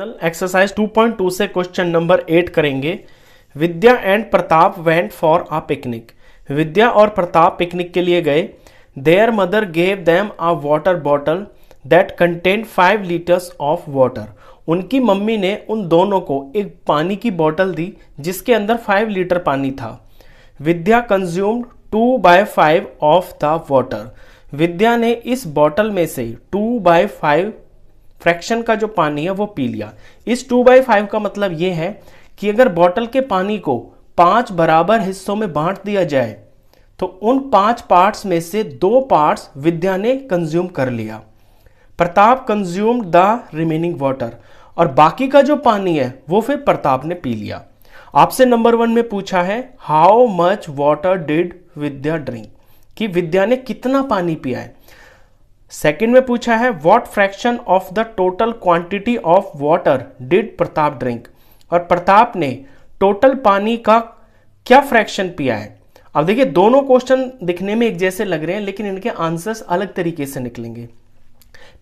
exercise 2.2 से question number eight करेंगे Vidya and Pratap went for a picnic Vidya और प्रताप पिकनिक के लिए गए their mother gave them a water bottle that contain five litres of water उनकी mummy ने उन दोनों को एक पानी की बॉटल दी जिसके अंदर फाइव लीटर पानी था Vidya consumed two by five of the water Vidya ने इस बॉटल में से टू बाय फाइव फ्रैक्शन का जो पानी है वो पी लिया इस टू बाई फाइव का मतलब ये है कि अगर बॉटल के पानी को पांच बराबर हिस्सों में बांट दिया जाए तो उन पांच पार्ट्स में से दो पार्ट्स विद्या ने कंज्यूम कर लिया Pratap consume the remaining water और बाकी का जो पानी है वो फिर प्रताप ने पी लिया आपसे नंबर वन में पूछा है how much water did Vidya drink कि विद्या ने कितना पानी पिया है सेकंड में पूछा है what fraction of the total quantity of water did Pratap drink और प्रताप ने टोटल पानी का क्या फ्रैक्शन पिया है अब देखिए दोनों क्वेश्चन दिखने में एक जैसे लग रहे हैं लेकिन इनके आंसर्स अलग तरीके से निकलेंगे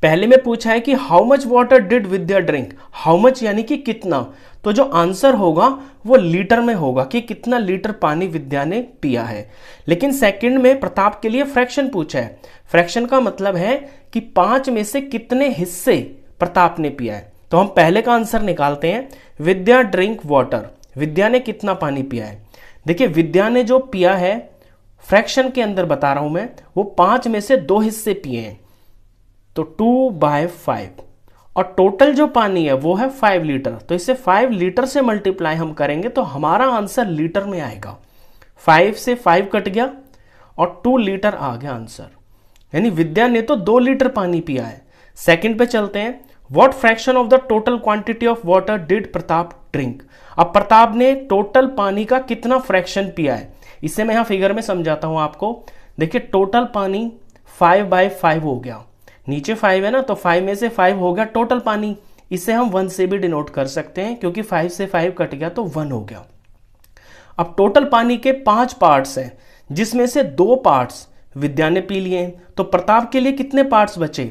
पहले में पूछा है कि how much water did Vidya drink how much यानी कि कितना तो जो आंसर होगा वो लीटर में होगा कि कितना लीटर पानी विद्या ने पिया है लेकिन सेकंड में प्रताप के लिए फ्रैक्शन पूछा है फ्रैक्शन का मतलब है कि पांच में से कितने हिस्से प्रताप ने पिया है तो हम पहले का आंसर निकालते हैं विद्या ड्रिंक वाटर विद्या ने कितना पानी पिया है देखिए विद्या ने जो पिया है फ्रैक्शन के अंदर बता रहा हूं मैं वो पांच में से दो हिस्से पिए हैं तो टू बाय फाइव और टोटल जो पानी है वो है फाइव लीटर तो इसे फाइव लीटर से मल्टीप्लाई हम करेंगे तो हमारा आंसर लीटर में आएगा फाइव से फाइव कट गया और टू लीटर आ गया आंसर यानी विद्या ने तो दो लीटर पानी पिया है सेकंड पे चलते हैं what fraction of the total quantity of water did Pratap drink अब प्रताप ने टोटल पानी का कितना फ्रैक्शन पिया है इसे मैं यहां फिगर में समझाता हूं आपको देखिए टोटल पानी फाइव बाय फाइव हो गया नीचे फाइव है ना तो फाइव में से फाइव हो गया टोटल पानी इसे हम वन से भी डिनोट कर सकते हैं क्योंकि फाइव से फाइव कट गया तो वन हो गया अब टोटल पानी के पांच पार्ट्स हैं जिसमें से दो पार्ट्स विद्या ने पी लिए तो प्रताप के लिए कितने पार्ट्स बचे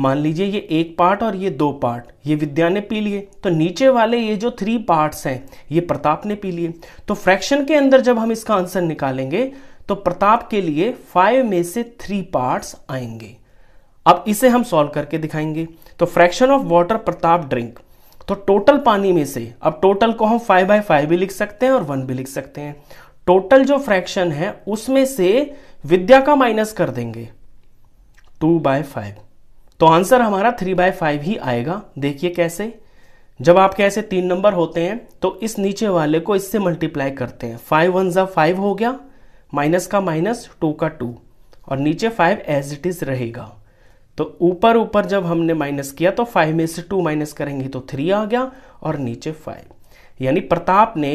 मान लीजिए ये एक पार्ट और ये दो पार्ट ये विद्या ने पी लिए तो नीचे वाले ये जो थ्री पार्ट्स हैं ये प्रताप ने पी लिए तो फ्रैक्शन के अंदर जब हम इसका आंसर निकालेंगे तो प्रताप के लिए फाइव में से थ्री पार्ट्स आएंगे अब इसे हम सॉल्व करके दिखाएंगे तो fraction of water Pratap drink तो टोटल पानी में से अब टोटल को हम फाइव बाई फाइव भी लिख सकते हैं और वन भी लिख सकते हैं टोटल जो फ्रैक्शन है उसमें से विद्या का माइनस कर देंगे टू बाय फाइव तो आंसर हमारा थ्री बाय फाइव ही आएगा देखिए कैसे जब आपके ऐसे तीन नंबर होते हैं तो इस नीचे वाले को इससे मल्टीप्लाई करते हैं फाइव वन जब फाइव हो गया माइनस का माइनस टू का टू और नीचे फाइव एज इट इज़ रहेगा तो ऊपर ऊपर जब हमने माइनस किया तो फाइव में से टू माइनस करेंगे तो थ्री आ गया और नीचे फाइव यानी प्रताप ने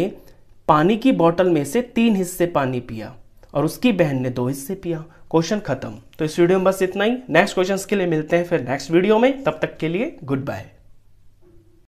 पानी की बोतल में से तीन हिस्से पानी पिया और उसकी बहन ने दो हिस्से पिया क्वेश्चन खत्म तो इस वीडियो में बस इतना ही नेक्स्ट क्वेश्चन के लिए मिलते हैं फिर नेक्स्ट वीडियो में तब तक के लिए गुड बाय